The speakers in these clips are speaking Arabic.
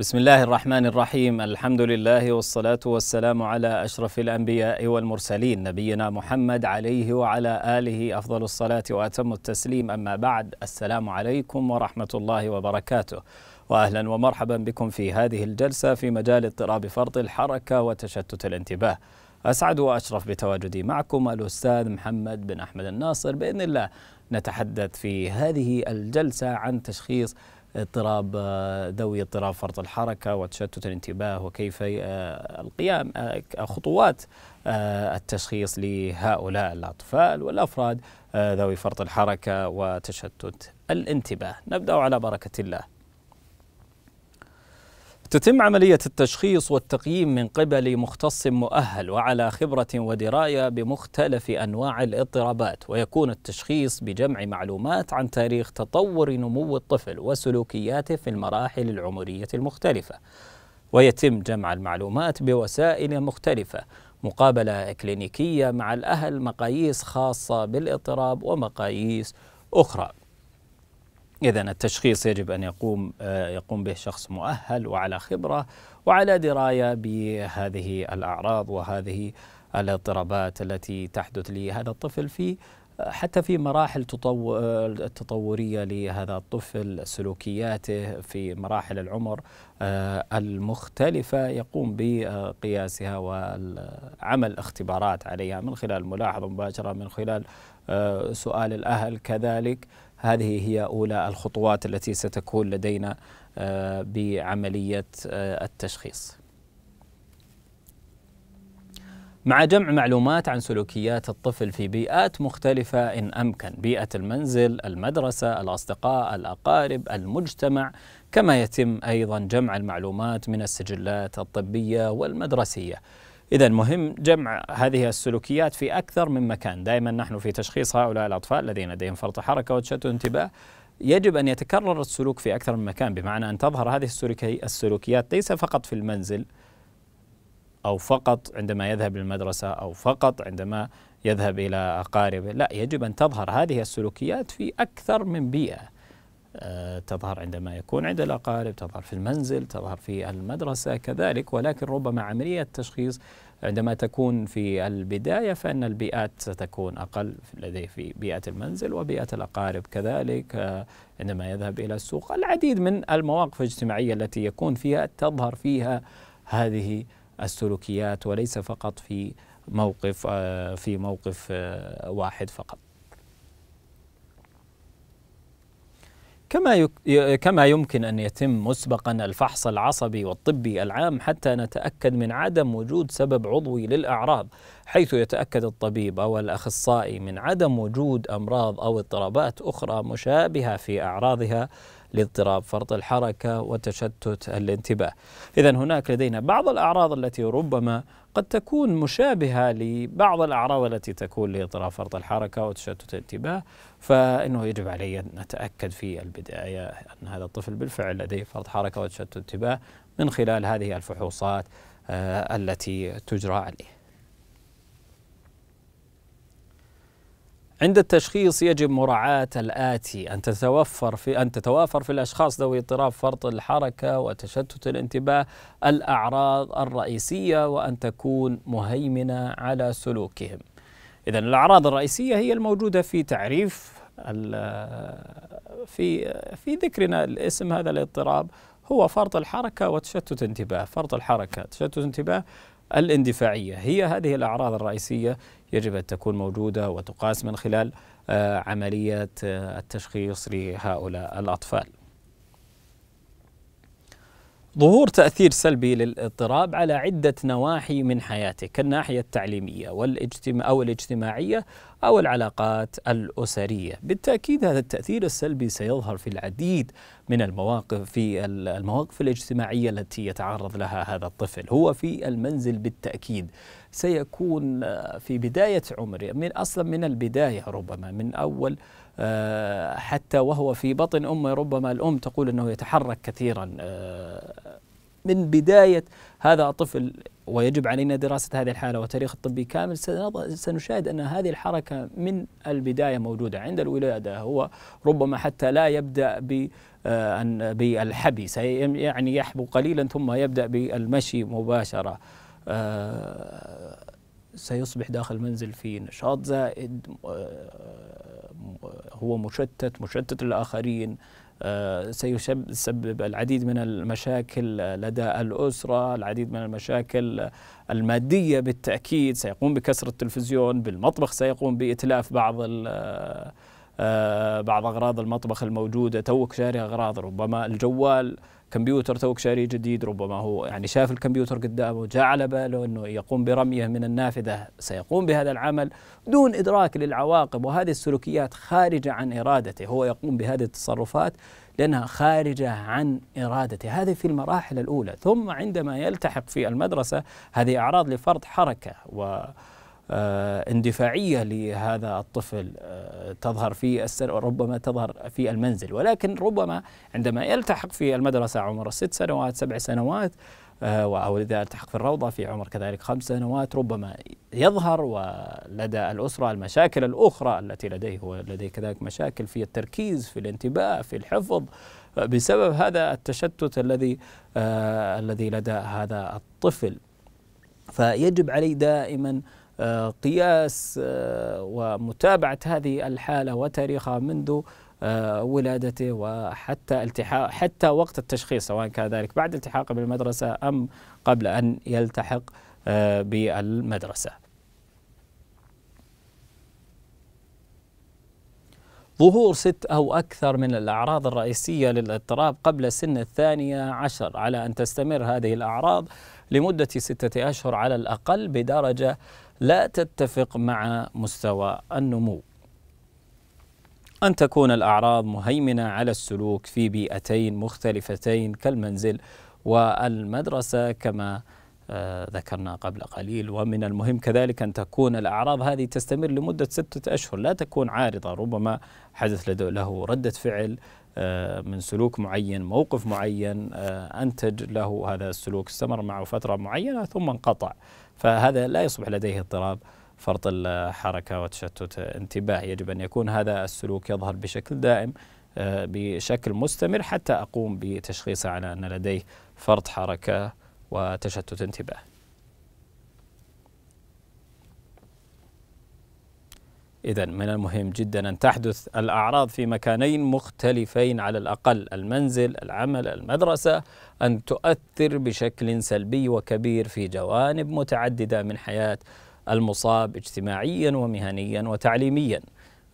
بسم الله الرحمن الرحيم الحمد لله والصلاة والسلام على أشرف الأنبياء والمرسلين نبينا محمد عليه وعلى آله أفضل الصلاة وأتم التسليم أما بعد السلام عليكم ورحمة الله وبركاته واهلا ومرحبا بكم في هذه الجلسه في مجال اضطراب فرط الحركه وتشتت الانتباه. اسعد واشرف بتواجدي معكم الاستاذ محمد بن احمد الناصر باذن الله نتحدث في هذه الجلسه عن تشخيص اضطراب آه، ذوي اضطراب فرط الحركة وتشتت الانتباه وكيف آه، القيام آه، خطوات التشخيص لهؤلاء الأطفال والأفراد ذوي فرط الحركة وتشتت الانتباه نبدأ على بركة الله تتم عملية التشخيص والتقييم من قبل مختص مؤهل وعلى خبرة ودراية بمختلف أنواع الاضطرابات ويكون التشخيص بجمع معلومات عن تاريخ تطور نمو الطفل وسلوكياته في المراحل العمرية المختلفة ويتم جمع المعلومات بوسائل مختلفة مقابلة كلينيكية مع الأهل مقاييس خاصة بالاضطراب ومقاييس أخرى إذا التشخيص يجب أن يقوم آه، يقوم به شخص مؤهل وعلى خبرة وعلى دراية بهذه الأعراض وهذه الاضطرابات التي تحدث لهذا الطفل في حتى في مراحل تطو... التطورية لهذا الطفل سلوكياته في مراحل العمر آه، المختلفة يقوم بقياسها وعمل اختبارات عليها من خلال ملاحظة مباشرة من خلال آه، سؤال الأهل كذلك هذه هي أولى الخطوات التي ستكون لدينا آه، بعملية آه، التشخيص مع جمع معلومات عن سلوكيات الطفل في بيئات مختلفة إن أمكن بيئة المنزل، المدرسة، الأصدقاء، الأقارب، المجتمع كما يتم أيضا جمع المعلومات من السجلات الطبية والمدرسية إذا مهم جمع هذه السلوكيات في أكثر من مكان، دائما نحن في تشخيص هؤلاء الأطفال الذين لديهم فرط حركة وتشتت انتباه يجب أن يتكرر السلوك في أكثر من مكان بمعنى أن تظهر هذه السلوكيات ليس فقط في المنزل أو فقط عندما يذهب للمدرسة أو فقط عندما يذهب إلى أقاربه لا يجب أن تظهر هذه السلوكيات في أكثر من بيئة آه، تظهر عندما يكون عند الأقارب تظهر في المنزل تظهر في المدرسة كذلك ولكن ربما عملية التشخيص عندما تكون في البداية فإن البيئات ستكون أقل لديه في بيئة المنزل وبيئة الأقارب كذلك آه، عندما يذهب إلى السوق العديد من المواقف الاجتماعية التي يكون فيها تظهر فيها هذه السلوكيات وليس فقط في موقف آه، في موقف آه، واحد فقط كما كما يمكن ان يتم مسبقا الفحص العصبي والطبي العام حتى نتاكد من عدم وجود سبب عضوي للاعراض حيث يتاكد الطبيب او الاخصائي من عدم وجود امراض او اضطرابات اخرى مشابهه في اعراضها لاضطراب فرط الحركة وتشتت الانتباه إذا هناك لدينا بعض الأعراض التي ربما قد تكون مشابهة لبعض الأعراض التي تكون لاضطراب فرط الحركة وتشتت الانتباه فإنه يجب علي أن نتأكد في البداية أن هذا الطفل بالفعل لديه فرط حركة وتشتت انتباه من خلال هذه الفحوصات آه، التي تجرى عليه عند التشخيص يجب مراعاة الآتي أن تتوفر في أن تتوافر في الأشخاص ذوي اضطراب فرط الحركة وتشتت الانتباه الأعراض الرئيسية وأن تكون مهيمنة على سلوكهم. إذا الأعراض الرئيسية هي الموجودة في تعريف في في ذكرنا الاسم هذا الاضطراب هو فرط الحركة وتشتت انتباه، فرط الحركة، تشتت انتباه الاندفاعية هي هذه الأعراض الرئيسية يجب أن تكون موجودة وتقاس من خلال آه، عملية آه، التشخيص لهؤلاء الأطفال ظهور تأثير سلبي للاضطراب على عدة نواحي من حياتك كالناحية التعليمية والاجتماع أو الاجتماعية أو العلاقات الأسرية بالتأكيد هذا التأثير السلبي سيظهر في العديد من المواقف في المواقف الاجتماعية التي يتعرض لها هذا الطفل هو في المنزل بالتأكيد سيكون آه، في بداية عمره من أصلا من البداية ربما من أول آه، حتى وهو في بطن امه ربما الام تقول انه يتحرك كثيرا آه، من بدايه هذا الطفل ويجب علينا دراسة هذه الحالة وتاريخ الطبي كامل سنشاهد أن هذه الحركة من البداية موجودة عند الولادة هو ربما حتى لا يبدأ ب آه، أن بالحبي يعني يحبو قليلا ثم يبدأ بالمشي مباشرة سيصبح داخل المنزل في نشاط زائد هو مشتت مشتت للآخرين آه، سيسبب العديد من المشاكل لدى الأسرة العديد من المشاكل المادية بالتأكيد سيقوم بكسر التلفزيون بالمطبخ سيقوم بإتلاف بعض آه، بعض أغراض المطبخ الموجودة توك شاري أغراض ربما الجوال كمبيوتر توك شاري جديد ربما هو يعني شاف الكمبيوتر قدامه جاء على باله أنه يقوم برميه من النافذة سيقوم بهذا العمل دون إدراك للعواقب وهذه السلوكيات خارجة عن إرادته هو يقوم بهذه التصرفات لأنها خارجة عن إرادته هذه في المراحل الأولى ثم عندما يلتحق في المدرسة هذه أعراض لفرط حركة و آه، اندفاعية لهذا الطفل آه، تظهر في السن ربما تظهر في المنزل ولكن ربما عندما يلتحق في المدرسة عمر ست سنوات سبع سنوات آه، أو إذا التحق في الروضة في عمر كذلك خمس سنوات ربما يظهر ولدى الأسرة المشاكل الأخرى التي لديه ولديه كذلك مشاكل في التركيز في الانتباه في الحفظ بسبب هذا التشتت الذي آه الذي لدى هذا الطفل فيجب عليه دائما آه آه، قياس آه، ومتابعة هذه الحالة وتاريخها منذ آه، ولادته وحتى التحاق حتى وقت التشخيص سواء كان ذلك بعد التحاقه بالمدرسة أم قبل أن يلتحق بالمدرسة ظهور ست أو أكثر من الأعراض الرئيسية للاضطراب قبل سن الثانية عشر على أن تستمر هذه الأعراض لمدة ستة أشهر على الأقل بدرجة لا تتفق مع مستوى النمو أن تكون الأعراض مهيمنة على السلوك في بيئتين مختلفتين كالمنزل والمدرسة كما آه، ذكرنا قبل قليل ومن المهم كذلك أن تكون الأعراض هذه تستمر لمدة ستة أشهر لا تكون عارضة ربما حدث له ردة فعل آه، من سلوك معين موقف معين آه، أنتج له هذا السلوك استمر معه فترة معينة ثم انقطع فهذا لا يصبح لديه اضطراب فرط الحركة وتشتت انتباه يجب أن يكون هذا السلوك يظهر بشكل دائم آه، بشكل مستمر حتى أقوم بتشخيصه على أن لديه فرط حركة وتشتت انتباه إذا من المهم جدا أن تحدث الأعراض في مكانين مختلفين على الأقل المنزل العمل المدرسة أن تؤثر بشكل سلبي وكبير في جوانب متعددة من حياة المصاب اجتماعيا ومهنيا وتعليميا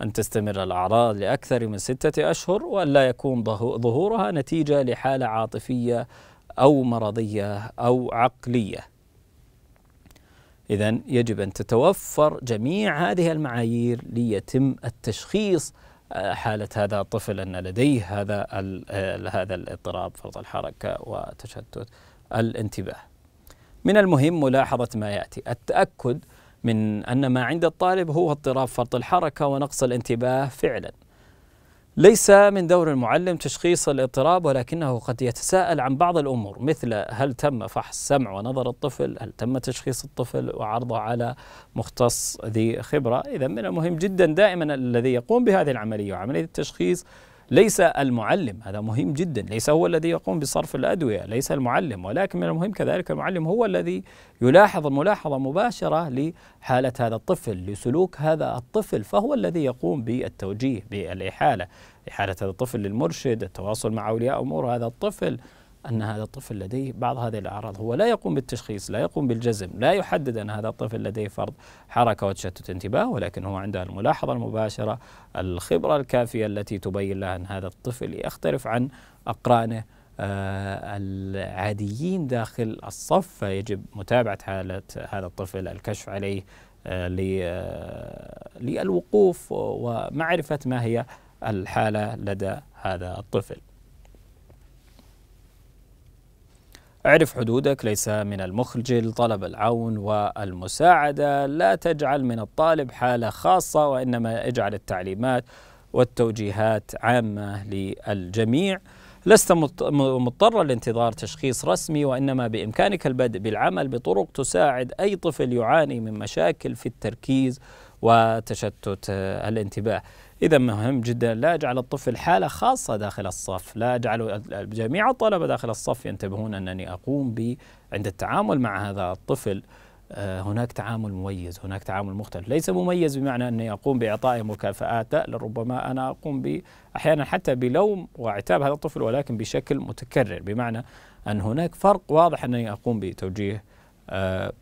أن تستمر الأعراض لأكثر من ستة أشهر وأن لا يكون ظهورها نتيجة لحالة عاطفية أو مرضية أو عقلية إذا يجب أن تتوفر جميع هذه المعايير ليتم التشخيص آه، حالة هذا الطفل أن لديه هذا آه، هذا الاضطراب فرط الحركة وتشتت الانتباه. من المهم ملاحظة ما يأتي، التأكد من أن ما عند الطالب هو اضطراب فرط الحركة ونقص الانتباه فعلا ليس من دور المعلم تشخيص الاضطراب ولكنه قد يتساءل عن بعض الامور مثل هل تم فحص سمع ونظر الطفل؟ هل تم تشخيص الطفل وعرضه على مختص ذي خبره؟ اذا من المهم جدا دائما الذي يقوم بهذه العمليه وعمليه التشخيص ليس المعلم هذا مهم جدا ليس هو الذي يقوم بصرف الأدوية ليس المعلم ولكن من المهم كذلك المعلم هو الذي يلاحظ ملاحظة مباشرة لحالة هذا الطفل لسلوك هذا الطفل فهو الذي يقوم بالتوجيه بالإحالة إحالة هذا الطفل للمرشد التواصل مع أولياء أمور هذا الطفل أن هذا الطفل لديه بعض هذه الأعراض هو لا يقوم بالتشخيص لا يقوم بالجزم لا يحدد أن هذا الطفل لديه فرط حركة وتشتت انتباه ولكن هو عنده الملاحظة المباشرة الخبرة الكافية التي تبين له أن هذا الطفل يختلف عن أقرانه آه، العاديين داخل الصف فيجب متابعة حالة هذا الطفل الكشف عليه آه، آه، للوقوف ومعرفة ما هي الحالة لدى هذا الطفل اعرف حدودك ليس من المخجل طلب العون والمساعدة لا تجعل من الطالب حالة خاصة وإنما اجعل التعليمات والتوجيهات عامة للجميع لست مضطرا لانتظار تشخيص رسمي وإنما بإمكانك البدء بالعمل بطرق تساعد أي طفل يعاني من مشاكل في التركيز وتشتت الانتباه إذا مهم جدا لا أجعل الطفل حالة خاصة داخل الصف لا أجعل جميع الطلبة داخل الصف ينتبهون أنني أقوم ب عند التعامل مع هذا الطفل آه، هناك تعامل مميز هناك تعامل مختلف ليس مميز بمعنى أني أقوم بإعطائه مكافآت لا ربما أنا أقوم أحيانا حتى بلوم وعتاب هذا الطفل ولكن بشكل متكرر بمعنى أن هناك فرق واضح أنني أقوم بتوجيه آه،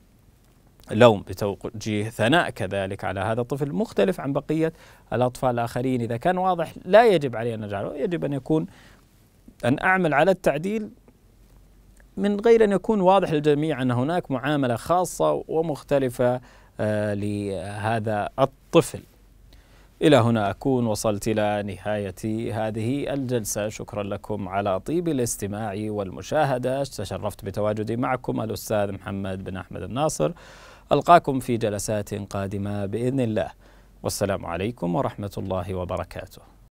لوم بتوجيه ثناء كذلك على هذا الطفل مختلف عن بقية الأطفال الآخرين إذا كان واضح لا يجب علي أن أجعله يجب أن يكون أن أعمل على التعديل من غير أن يكون واضح للجميع أن هناك معاملة خاصة ومختلفة آه، لهذا الطفل إلى هنا أكون وصلت إلى نهاية هذه الجلسة شكرا لكم على طيب الاستماع والمشاهدة تشرفت بتواجدي معكم الأستاذ محمد بن أحمد الناصر ألقاكم في جلسات قادمة بإذن الله والسلام عليكم ورحمة الله وبركاته